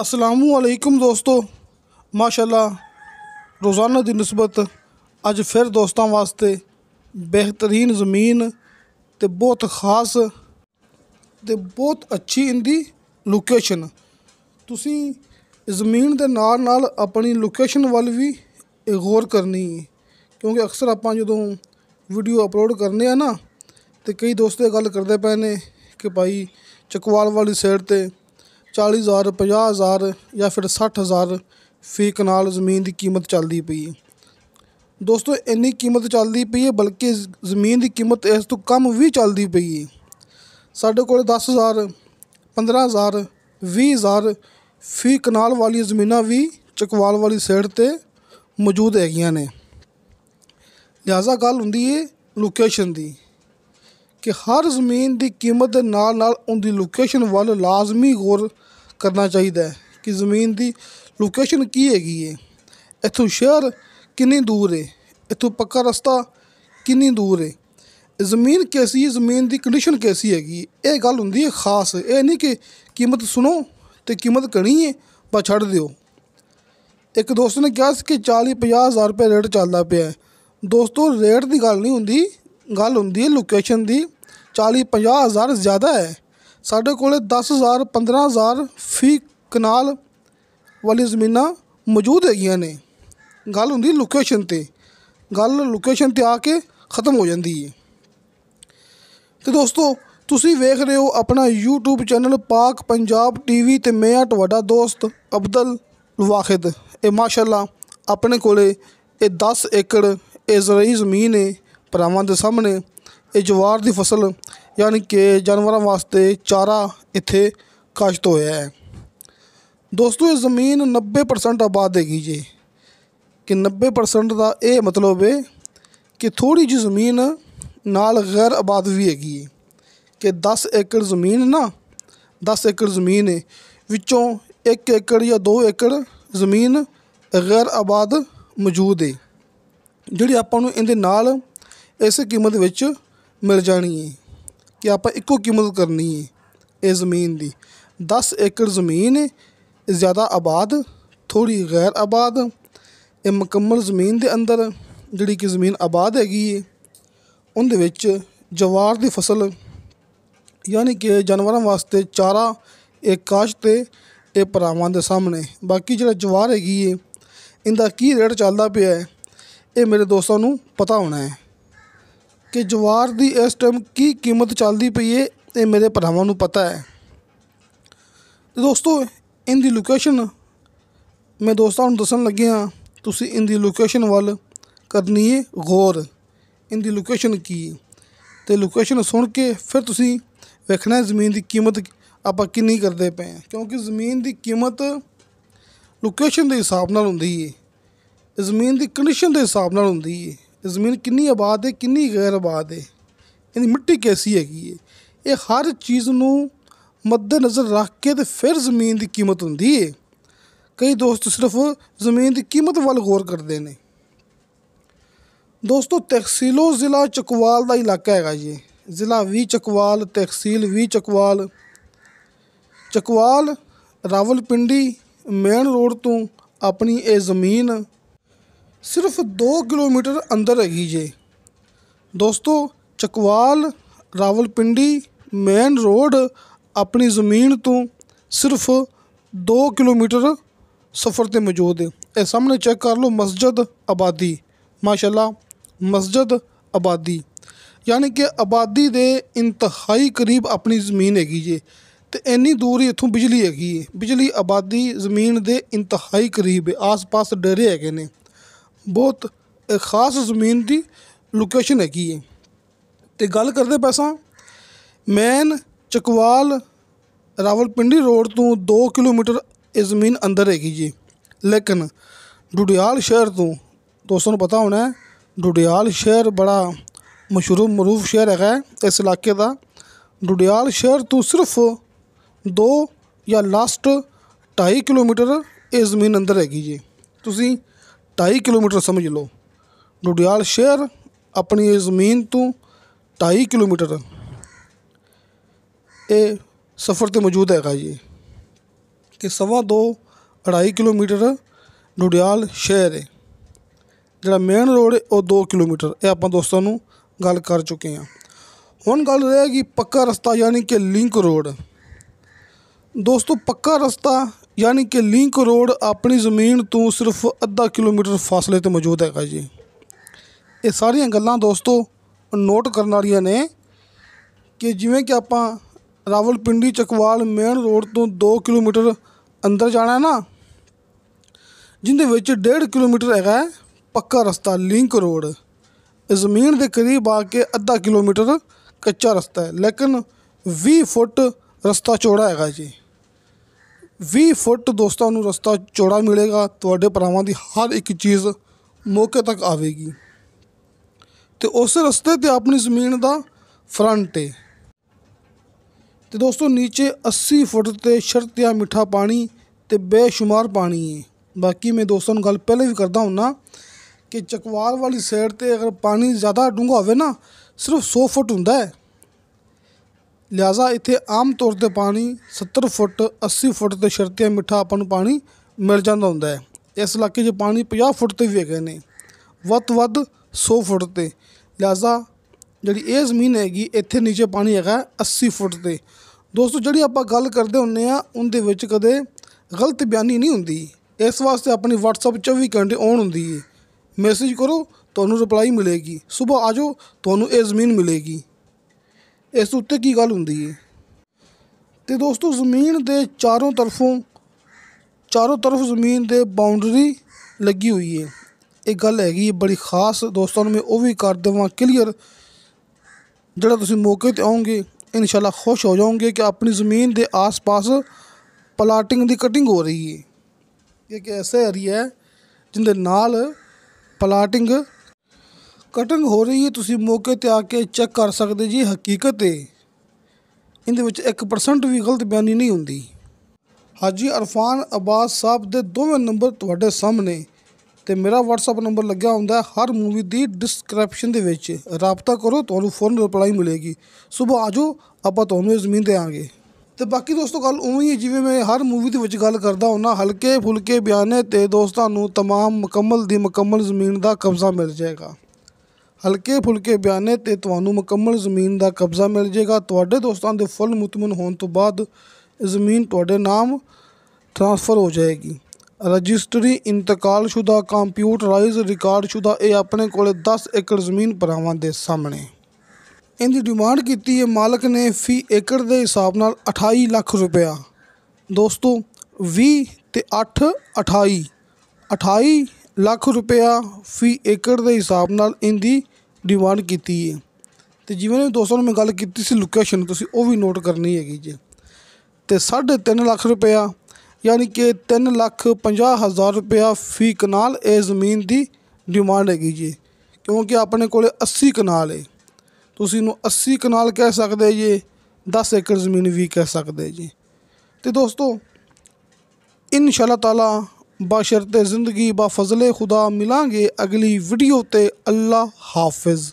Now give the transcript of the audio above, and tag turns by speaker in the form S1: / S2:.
S1: ਅਸਲਾਮੁ ਅਲੈਕੁਮ ਦੋਸਤੋ ਮਾਸ਼ਾਅੱਲਾ ਰੋਜ਼ਾਨਾ ਦੀ ਨਿਸਬਤ ਅੱਜ ਫਿਰ ਦੋਸਤਾਂ ਵਾਸਤੇ ਬਿਹਤਰੀਨ ਜ਼ਮੀਨ ਤੇ ਬਹੁਤ ਖਾਸ ਤੇ ਬਹੁਤ ਅੱਛੀ ਇੰਦੀ ਲੋਕੇਸ਼ਨ ਤੁਸੀਂ ਜ਼ਮੀਨ ਦੇ ਨਾਲ ਨਾਲ ਆਪਣੀ ਲੋਕੇਸ਼ਨ ਵੱਲ ਵੀ ਗੌਰ ਕਰਨੀ ਹੈ ਕਿਉਂਕਿ ਅਕਸਰ ਆਪਾਂ ਜਦੋਂ ਵੀਡੀਓ ਅਪਲੋਡ ਕਰਨੇ ਆ ਨਾ ਤੇ ਕਈ ਦੋਸਤ ਇਹ ਗੱਲ ਕਰਦੇ ਪਏ ਨੇ ਕਿ ਭਾਈ ਚਕਵਾਲ ਵਾਲੀ ਸਾਈਡ ਤੇ 40000 50000 ਜਾਂ ਫਿਰ 60000 ਫੀ ਕਨਾਲ ਜ਼ਮੀਨ ਦੀ ਕੀਮਤ ਚੱਲਦੀ ਪਈ ਹੈ ਦੋਸਤੋ ਇੰਨੀ ਕੀਮਤ ਚੱਲਦੀ ਪਈ ਹੈ ਬਲਕਿ ਜ਼ਮੀਨ ਦੀ ਕੀਮਤ ਇਸ ਤੋਂ ਕਮ ਵੀ ਚੱਲਦੀ ਪਈ ਹੈ ਸਾਡੇ ਕੋਲ 10000 15000 20000 ਫੀ ਕਨਾਲ ਵਾਲੀ ਜ਼ਮੀਨਾਂ ਵੀ ਚਕਵਾਲ ਵਾਲੀ ਸਾਈਡ ਤੇ ਮੌਜੂਦ ਹੈਗੀਆਂ ਨੇ ਲਿਆਜ਼ਾ ਗੱਲ ਹੁੰਦੀ ਹੈ ਲੋਕੇਸ਼ਨ ਦੀ ਕਿ ਹਰ ਜ਼ਮੀਨ ਦੀ ਕੀਮਤ ਦੇ ਨਾਲ ਨਾਲ ਉਹਦੀ ਲੋਕੇਸ਼ਨ ਵੱਲ ਲਾਜ਼ਮੀ ਗੌਰ ਕਰਨਾ ਚਾਹੀਦਾ ਹੈ ਕਿ ਜ਼ਮੀਨ ਦੀ ਲੋਕੇਸ਼ਨ ਕੀ ਹੈਗੀ ਹੈ ਇੱਥੋਂ ਸ਼ਹਿਰ ਕਿੰਨੀ ਦੂਰ ਹੈ ਇੱਥੋਂ ਪੱਕਾ ਰਸਤਾ ਕਿੰਨੀ ਦੂਰ ਹੈ ਜ਼ਮੀਨ ਕੈਸੀ ਜ਼ਮੀਨ ਦੀ ਕੰਡੀਸ਼ਨ ਕੈਸੀ ਹੈਗੀ ਇਹ ਗੱਲ ਹੁੰਦੀ ਹੈ ਖਾਸ ਇਹ ਨਹੀਂ ਕਿ ਕੀਮਤ ਸੁਣੋ ਤੇ ਕੀਮਤ ਕਣੀ ਹੈ ਬਾ ਛੱਡ ਦਿਓ ਇੱਕ ਦੋਸਤ ਨੇ ਕਿਹਾ ਸੀ ਕਿ 40 50 ਹਜ਼ਾਰ ਰੁਪਏ ਰੇਟ ਚੱਲਦਾ ਪਿਆ ਹੈ ਦੋਸਤੋ ਰੇਟ ਦੀ ਗੱਲ ਨਹੀਂ ਹੁੰਦੀ ਗੱਲ ਹੁੰਦੀ ਹੈ ਲੋਕੇਸ਼ਨ ਦੀ 40 50 ਹਜ਼ਾਰ ਜ਼ਿਆਦਾ ਹੈ ਸਾਡੇ ਕੋਲੇ 10000 15000 ਫੀ ਕਨਾਲ ਵਾਲੀ ਜ਼ਮੀਨਾਂ ਮੌਜੂਦ ਹੈਗੀਆਂ ਨੇ ਗੱਲ ਹੁੰਦੀ ਲੋਕੇਸ਼ਨ ਤੇ ਗੱਲ ਲੋਕੇਸ਼ਨ ਤੇ ਆ ਕੇ ਖਤਮ ਹੋ ਜਾਂਦੀ ਹੈ ਤੇ ਦੋਸਤੋ ਤੁਸੀਂ ਵੇਖ ਰਹੇ ਹੋ ਆਪਣਾ YouTube ਚੈਨਲ ਪਾਕ ਪੰਜਾਬ ਟੀਵੀ ਤੇ ਮੈਂ ਆ ਤੁਹਾਡਾ ਦੋਸਤ ਅਬਦਲ ਵਾਖਿਦ ਇਹ ਮਾਸ਼ਾਅੱਲਾ ਆਪਣੇ ਕੋਲੇ ਇਹ 10 ਏਕੜ ਇਹ ਜ਼ਮੀਨ ਹੈ ਪਰਾਵਾਂ ਦੇ ਸਾਹਮਣੇ ਇਹ ਜਵਾਰ ਦੀ ਫਸਲ ਯਾਨੀ ਕਿ ਜਾਨਵਰਾਂ ਵਾਸਤੇ ਚਾਰਾ ਇੱਥੇ ਕਾਸ਼ਤ ਹੋਇਆ ਹੈ ਦੋਸਤੋ ਇਹ ਜ਼ਮੀਨ 90% ਆਬਾਦ ਹੈਗੀ ਜੀ ਕਿ 90% ਦਾ ਇਹ ਮਤਲਬ ਹੈ ਕਿ ਥੋੜੀ ਜਿਹੀ ਜ਼ਮੀਨ ਨਾਲ ਗੈਰ ਆਬਾਦ ਵੀ ਹੈਗੀ ਹੈ ਕਿ 10 ਏਕੜ ਜ਼ਮੀਨ ਨਾ 10 ਏਕੜ ਜ਼ਮੀਨ ਹੈ ਵਿੱਚੋਂ 1 ਏਕੜ ਜਾਂ 2 ਏਕੜ ਜ਼ਮੀਨ ਗੈਰ ਆਬਾਦ ਮੌਜੂਦ ਹੈ ਜਿਹੜੀ ਆਪਾਂ ਨੂੰ ਇਹਦੇ ਨਾਲ ਇਸ ਕੀਮਤ ਵਿੱਚ ਮਿਲ ਜਾਣੀ ਹੈ ਕਿ ਆਪਾਂ ਇੱਕੋ ਕੀਮਤ ਕਰਨੀ ਹੈ ਇਸ ਜ਼ਮੀਨ ਦੀ 10 ਏਕੜ ਜ਼ਮੀਨ ਜ਼ਿਆਦਾ ਆਬਾਦ ਥੋੜੀ ਗੈਰ ਆਬਾਦ ਇਹ ਮੁਕੰਮਲ ਜ਼ਮੀਨ ਦੇ ਅੰਦਰ ਜਿਹੜੀ ਕਿ ਜ਼ਮੀਨ ਆਬਾਦ ਹੈਗੀ ਹੈ ਉਹਦੇ ਵਿੱਚ ਜਵਾਰ ਦੀ ਫਸਲ ਯਾਨੀ ਕਿ ਜਾਨਵਰਾਂ ਵਾਸਤੇ ਚਾਰਾ ਇੱਕ ਕਾਸ਼ ਤੇ ਇਹ ਪਰਾਵਾਂ ਦੇ ਸਾਹਮਣੇ ਬਾਕੀ ਜਿਹੜਾ ਜਵਾਰ ਹੈਗੀ ਏ ਇਹਦਾ ਕੀ ਰੇਟ ਚੱਲਦਾ ਪਿਆ ਹੈ ਇਹ ਮੇਰੇ ਦੋਸਤਾਂ ਨੂੰ ਪਤਾ ਹੋਣਾ ਹੈ ਕਿ ਜਵਾਰ ਦੀ ਇਸ ਟਾਈਮ ਕੀ ਕੀਮਤ ਚੱਲਦੀ ਪਈ ਏ ਇਹ ਮੇਰੇ ਭਰਾਵਾਂ ਨੂੰ ਪਤਾ ਹੈ ਤੇ ਦੋਸਤੋ ਦੀ ਲੋਕੇਸ਼ਨ ਮੈਂ ਦੋਸਤਾਂ ਨੂੰ ਦੱਸਣ ਲੱਗਿਆ ਤੁਸੀਂ ਦੀ ਲੋਕੇਸ਼ਨ ਵੱਲ ਕਰਨੀ ਏ ਗੌਰ ਦੀ ਲੋਕੇਸ਼ਨ ਕੀ ਤੇ ਲੋਕੇਸ਼ਨ ਸੁਣ ਕੇ ਫਿਰ ਤੁਸੀਂ ਵੇਖਣਾ ਜ਼ਮੀਨ ਦੀ ਕੀਮਤ ਆਪਾਂ ਕਿੰਨੀ ਕਰਦੇ ਪਏ ਆ ਕਿਉਂਕਿ ਜ਼ਮੀਨ ਦੀ ਕੀਮਤ ਲੋਕੇਸ਼ਨ ਦੇ ਹਿਸਾਬ ਨਾਲ ਹੁੰਦੀ ਏ ਜ਼ਮੀਨ ਦੀ ਕੰਡੀਸ਼ਨ ਦੇ ਹਿਸਾਬ ਨਾਲ ਹੁੰਦੀ ਏ ਜ਼ਮੀਨ ਕਿੰਨੀ ਆਬਾਦ ਹੈ ਕਿੰਨੀ ਗੈਰ ਆਬਾਦ ਹੈ ਇਹਦੀ ਮਿੱਟੀ ਕੈਸੀ ਹੈਗੀ ਹੈ ਇਹ ਹਰ ਚੀਜ਼ ਨੂੰ ਨਜ਼ਰ ਰੱਖ ਕੇ ਤੇ ਫਿਰ ਜ਼ਮੀਨ ਦੀ ਕੀਮਤ ਹੁੰਦੀ ਹੈ ਕਈ ਦੋਸਤ ਸਿਰਫ ਜ਼ਮੀਨ ਦੀ ਕੀਮਤ ਵੱਲ ਗੌਰ ਕਰਦੇ ਨੇ ਦੋਸਤੋ ਤਹਿਸੀਲੋ ਜ਼ਿਲ੍ਹਾ ਚਕਵਾਲ ਦਾ ਇਲਾਕਾ ਹੈਗਾ ਜੀ ਜ਼ਿਲ੍ਹਾ ਵੀ ਚਕਵਾਲ ਤਹਿਸੀਲ ਵੀ ਚਕਵਾਲ ਚਕਵਾਲ ਰਾਵਲਪਿੰਡੀ ਮੇਨ ਰੋਡ ਤੋਂ ਆਪਣੀ ਇਹ ਜ਼ਮੀਨ ਸਿਰਫ 2 ਕਿਲੋਮੀਟਰ ਅੰਦਰ ਹੈਗੀ ਜੇ ਦੋਸਤੋ ਚਕਵਾਲ ਰਾਵਲਪਿੰਡੀ ਮੇਨ ਰੋਡ ਆਪਣੀ ਜ਼ਮੀਨ ਤੋਂ ਸਿਰਫ 2 ਕਿਲੋਮੀਟਰ ਸਫ਼ਰ ਤੇ ਮੌਜੂਦ ਹੈ ਇਹ ਸਾਹਮਣੇ ਚੈੱਕ ਕਰ ਲਓ ਮਸਜਿਦ ਆਬਾਦੀ ਮਾਸ਼ਾਅੱਲਾ ਮਸਜਿਦ ਆਬਾਦੀ ਯਾਨੀ ਕਿ ਆਬਾਦੀ ਦੇ ਇੰਤਹਾਈ ਕਰੀਬ ਆਪਣੀ ਜ਼ਮੀਨ ਹੈਗੀ ਜੇ ਤੇ ਇੰਨੀ ਦੂਰ ਹੀ ਇੱਥੋਂ ਬਿਜਲੀ ਹੈਗੀ ਹੈ ਬਿਜਲੀ ਆਬਾਦੀ ਜ਼ਮੀਨ ਦੇ ਇੰਤਹਾਈ ਕਰੀਬ ਹੈ ਆਸ-ਪਾਸ ਡੇਰੇ ਹੈਗੇ ਨੇ ਬਹੁਤ ਖਾਸ ਜ਼ਮੀਨ ਦੀ ਲੋਕੇਸ਼ਨ ਹੈਗੀ ਹੈ ਤੇ ਗੱਲ ਕਰਦੇ ਪੈਸਾ ਮੈਨ ਚਕਵਾਲ ਰਾਵਲਪਿੰਡੀ ਰੋਡ ਤੋਂ 2 ਕਿਲੋਮੀਟਰ ਇਹ ਜ਼ਮੀਨ ਅੰਦਰ ਹੈਗੀ ਜੀ ਲੇਕਿਨ ਡੁਡਿਆਲ ਸ਼ਹਿਰ ਤੋਂ ਦੋਸਤਾਂ ਨੂੰ ਪਤਾ ਹੋਣਾ ਹੈ ਡੁਡਿਆਲ ਸ਼ਹਿਰ ਬੜਾ ਮਸ਼ਹੂਰ ਮਰੂਫ ਸ਼ਹਿਰ ਹੈਗਾ ਇਸ ਇਲਾਕੇ ਦਾ ਡੁਡਿਆਲ ਸ਼ਹਿਰ ਤੋਂ ਸਿਰਫ 2 ਜਾਂ ਲਾਸਟ 2.5 ਕਿਲੋਮੀਟਰ ਇਹ ਜ਼ਮੀਨ ਅੰਦਰ ਹੈਗੀ ਜੀ ਤੁਸੀਂ 2.5 ਕਿਲੋਮੀਟਰ ਸਮਝ ਲਓ ਡੁਡਿਆਲ ਸ਼ਹਿਰ ਆਪਣੀ ਜ਼ਮੀਨ ਤੋਂ 2.5 ਕਿਲੋਮੀਟਰ ਇਹ ਸਫ਼ਰ ਤੇ ਮੌਜੂਦ ਹੈਗਾ ਜੀ ਤੇ ਸਵਾ 2 2.5 ਕਿਲੋਮੀਟਰ ਡੁਡਿਆਲ ਸ਼ਹਿਰ ਹੈ ਜਿਹੜਾ ਮੇਨ ਰੋਡ ਹੈ ਉਹ 2 ਕਿਲੋਮੀਟਰ ਇਹ ਆਪਾਂ ਦੋਸਤਾਂ ਨੂੰ ਗੱਲ ਕਰ ਚੁੱਕੇ ਹਾਂ ਹੁਣ ਗੱਲ ਰਹੇਗੀ ਪੱਕਾ ਰਸਤਾ ਯਾਨੀ ਕਿ ਲਿੰਕ ਰੋਡ ਦੋਸਤੋ ਪੱਕਾ ਰਸਤਾ ਯਾਨੀ ਕਿ ਲਿੰਕ ਰੋਡ ਆਪਣੀ ਜ਼ਮੀਨ ਤੋਂ ਸਿਰਫ ਅੱਧਾ ਕਿਲੋਮੀਟਰ ਫਾਸਲੇ ਤੇ ਮੌਜੂਦ ਹੈਗਾ ਜੀ ਇਹ ਸਾਰੀਆਂ ਗੱਲਾਂ ਦੋਸਤੋ ਨੋਟ ਕਰਨ ਵਾਲੀਆਂ ਨੇ ਕਿ ਜਿਵੇਂ ਕਿ ਆਪਾਂ ਰਾਵਲਪਿੰਡੀ ਚਕਵਾਲ ਮੇਨ ਰੋਡ ਤੋਂ 2 ਕਿਲੋਮੀਟਰ ਅੰਦਰ ਜਾਣਾ ਨਾ ਜਿੰਦੇ ਵਿੱਚ 1.5 ਕਿਲੋਮੀਟਰ ਹੈਗਾ ਪੱਕਾ ਰਸਤਾ ਲਿੰਕ ਰੋਡ ਜ਼ਮੀਨ ਦੇ ਕਰੀਬ ਆ ਕੇ ਅੱਧਾ ਕਿਲੋਮੀਟਰ ਕੱਚਾ ਰਸਤਾ ਹੈ ਲੇਕਿਨ 20 ਫੁੱਟ ਰਸਤਾ ਚੌੜਾ ਹੈਗਾ ਜੀ 20 ਫੁੱਟ ਦੋਸਤਾਂ ਨੂੰ ਰਸਤਾ ਚੌੜਾ ਮਿਲੇਗਾ ਤੁਹਾਡੇ ਭਰਾਵਾਂ ਦੀ ਹਰ ਇੱਕ ਚੀਜ਼ ਮੌਕੇ ਤੱਕ ਆਵੇਗੀ ਤੇ ਉਸ ਰਸਤੇ ਤੇ ਆਪਣੀ ਜ਼ਮੀਨ ਦਾ ਫਰੰਟ ਹੈ ਤੇ ਦੋਸਤੋ ਨੀਚੇ 80 ਫੁੱਟ ਤੇ ਸ਼ਰਤਿਆ ਮਿੱਠਾ ਪਾਣੀ ਤੇ ਬੇਸ਼ੁਮਾਰ ਪਾਣੀ ਹੈ ਬਾਕੀ ਮੈਂ ਦੋਸਤਾਂ ਨੂੰ ਗੱਲ ਪਹਿਲੇ ਵੀ ਕਰਦਾ ਹੁੰਨਾ ਕਿ ਚਕਵਾਰ ਵਾਲੀ ਸਾਈਡ ਤੇ ਅਗਰ ਪਾਣੀ ਜ਼ਿਆਦਾ ਡੂੰਘਾ ਹੋਵੇ ਨਾ ਸਿਰਫ 100 ਫੁੱਟ ਹੁੰਦਾ ਹੈ ਲਿਆਜ਼ਾ ਇੱਥੇ ਆਮ ਤੌਰ ਤੇ ਪਾਣੀ 70 ਫੁੱਟ 80 ਫੁੱਟ ਤੇ ਸ਼ਰਤੀਆਂ ਮਿੱਠਾ ਆਪਾਂ ਨੂੰ ਪਾਣੀ ਮਿਲ ਜਾਂਦਾ ਹੁੰਦਾ ਹੈ ਇਸ ਇਲਾਕੇ 'ਚ ਪਾਣੀ 50 ਫੁੱਟ ਤੇ ਵੀ ਹੈਗੇ ਨੇ ਵੱਧ ਵੱਦ ਵੱਧ 100 ਫੁੱਟ ਤੇ ਲਿਆਜ਼ਾ ਜਿਹੜੀ ਇਹ ਜ਼ਮੀਨ ਹੈਗੀ ਇੱਥੇ ਨੀਚੇ ਪਾਣੀ ਹੈਗਾ 80 ਫੁੱਟ ਤੇ ਦੋਸਤੋ ਜਿਹੜੀ ਆਪਾਂ ਗੱਲ ਕਰਦੇ ਹੁੰਨੇ ਆ ਉਹਦੇ ਵਿੱਚ ਕਦੇ ਗਲਤ ਬਿਆਨੀ ਨਹੀਂ ਹੁੰਦੀ ਇਸ ਵਾਸਤੇ ਆਪਣੀ WhatsApp 24 ਘੰਟੇ ਔਨ ਹੁੰਦੀ ਹੈ ਮੈਸੇਜ ਕਰੋ ਤੁਹਾਨੂੰ ਰਿਪਲਾਈ ਮਿਲੇਗੀ ਸਵੇਰ ਆਜੋ ਤੁਹਾਨੂੰ ਇਹ ਜ਼ਮੀਨ ਮਿਲੇਗੀ ਇਸ ਉੱਤੇ ਕੀ ਗੱਲ ਹੁੰਦੀ ਹੈ ਤੇ ਦੋਸਤੋ ਜ਼ਮੀਨ ਦੇ ਚਾਰੋਂ ਤਰਫੋਂ ਚਾਰੋਂ ਤਰਫ ਜ਼ਮੀਨ ਦੇ ਬਾਉਂਡਰੀ ਲੱਗੀ ਹੋਈ ਹੈ ਇਹ ਗੱਲ ਹੈਗੀ ਹੈ ਬੜੀ ਖਾਸ ਦੋਸਤਾਂ ਨੂੰ ਮੈਂ ਉਹ ਵੀ ਕਰ ਦਵਾਂ ਕਲੀਅਰ ਜਿਹੜਾ ਤੁਸੀਂ ਮੌਕੇ ਤੇ ਆਉਂਗੇ ਇਨਸ਼ਾਅੱਲਾ ਖੁਸ਼ ਹੋ ਜਾਓਗੇ ਕਿ ਆਪਣੀ ਜ਼ਮੀਨ ਦੇ ਆਸ-ਪਾਸ ਪਲਾਟਿੰਗ ਦੀ ਕਟਿੰਗ ਹੋ ਰਹੀ ਹੈ ਇਹ ਕਿ ਐਸਾ ਏਰੀਆ ਹੈ ਜਿੰਦੇ ਨਾਲ ਪਲਾਟਿੰਗ ਕਟਿੰਗ ਹੋ ਰਹੀ ਹੈ ਤੁਸੀਂ ਮੌਕੇ ਤੇ ਆ ਕੇ ਚੈੱਕ ਕਰ ਸਕਦੇ ਜੀ ਹਕੀਕਤ ਹੈ ਇਹਦੇ ਵਿੱਚ 1% ਵੀ ਗਲਤ ਬਿਆਨੀ ਨਹੀਂ ਹੁੰਦੀ ਹਾਜੀ ਅਰਫਾਨ ਅਬਾਸ ਸਾਹਿਬ ਦੇ ਦੋਵੇਂ ਨੰਬਰ ਤੁਹਾਡੇ ਸਾਹਮਣੇ ਤੇ ਮੇਰਾ WhatsApp ਨੰਬਰ ਲੱਗਿਆ ਹੁੰਦਾ ਹਰ ਮੂਵੀ ਦੀ ਡਿਸਕ੍ਰਿਪਸ਼ਨ ਦੇ ਵਿੱਚ ਰਾਬਤਾ ਕਰੋ ਤੁਹਾਨੂੰ ਫੋਨ ਰਿਪਲਾਈ ਮਿਲੇਗੀ ਸਵੇਰ ਆਜੋ ਆਪਾਂ ਤੁਹਾਨੂੰ ਜ਼ਮੀਨ ਦੇਾਂਗੇ ਤੇ ਬਾਕੀ ਦੋਸਤੋ ਗੱਲ ਉਵੇਂ ਹੀ ਜਿਵੇਂ ਮੈਂ ਹਰ ਮੂਵੀ ਦੇ ਵਿੱਚ ਗੱਲ ਕਰਦਾ ਹੁੰਨਾ ਹਲਕੇ ਫੁਲਕੇ ਬਿਆਨੇ ਤੇ ਦੋਸਤਾਂ ਨੂੰ ਤਮਾਮ ਮੁਕੰਮਲ ਦੀ ਮੁਕੰਮਲ ਜ਼ਮੀਨ ਦਾ ਕਬਜ਼ਾ ਮਿਲ ਜਾਏਗਾ ਹਲਕੇ ਫੁਲਕੇ ਬਿਆਨੇ ਤੇ ਤੁਹਾਨੂੰ ਮੁਕੰਮਲ ਜ਼ਮੀਨ ਦਾ ਕਬਜ਼ਾ ਮਿਲ ਜਾਏਗਾ ਤੁਹਾਡੇ ਦੋਸਤਾਂ ਦੇ ਫੁੱਲ ਮੁਤਮਨ ਹੋਣ ਤੋਂ ਬਾਅਦ ਜ਼ਮੀਨ ਤੁਹਾਡੇ ਨਾਮ ਟ੍ਰਾਂਸਫਰ ਹੋ ਜਾਏਗੀ ਰਜਿਸਟਰੀ ਇੰਤਕਾਲਸ਼ੁਦਾ ਕੰਪਿਊਟਰਾਈਜ਼ ਰਿਕਾਰਡਸ਼ੁਦਾ ਇਹ ਆਪਣੇ ਕੋਲੇ 10 ਏਕੜ ਜ਼ਮੀਨ ਭਰਾਵਾਂ ਦੇ ਸਾਹਮਣੇ ਇਹਦੀ ਡਿਮਾਂਡ ਕੀਤੀ ਹੈ ਮਾਲਕ ਨੇ ਫੀ ਏਕੜ ਦੇ ਹਿਸਾਬ ਨਾਲ 28 ਲੱਖ ਰੁਪਇਆ ਦੋਸਤੋ 20 ਤੇ 8 28 28 ਲੱਖ ਰੁਪਇਆ ਫੀ ਏਕੜ ਦੇ ਹਿਸਾਬ ਨਾਲ ਇਹਦੀ ਡਿਮਾਂਡ ਕੀਤੀ ਹੈ ਤੇ ਜਿਵੇਂ ਨੇ ਦੋਸਤਾਂ ਨੂੰ ਮੈਂ ਗੱਲ ਕੀਤੀ ਸੀ ਲੋਕੇਸ਼ਨ ਤੁਸੀਂ ਉਹ ਵੀ ਨੋਟ ਕਰਨੀ ਹੈਗੀ ਜੀ ਤੇ 3.5 ਲੱਖ ਰੁਪਇਆ ਯਾਨੀ ਕਿ 3 ਲੱਖ 50 ਹਜ਼ਾਰ ਰੁਪਇਆ ਫੀ ਕਨਾਲ ਇਹ ਜ਼ਮੀਨ ਦੀ ਡਿਮਾਂਡ ਹੈਗੀ ਜੀ ਕਿਉਂਕਿ ਆਪਣੇ ਕੋਲੇ 80 ਕਨਾਲ ਹੈ ਤੁਸੀਂ ਨੂੰ 80 ਕਨਾਲ ਕਹਿ ਸਕਦੇ ਜੀ 10 ਏਕੜ ਜ਼ਮੀਨ ਵੀ ਕਹਿ ਸਕਦੇ ਜੀ ਤੇ ਦੋਸਤੋ ਅੱਲਾਹ ਤਾਲਾ ਬਸ਼ਰਤੇ ਜ਼ਿੰਦਗੀ ਬਾ ਫਜ਼ਲੇ ਖੁਦਾ ਮਿਲਾਂਗੇ ਅਗਲੀ ਵੀਡੀਓ ਤੇ ਅੱਲਾ ਹਾਫਿਜ਼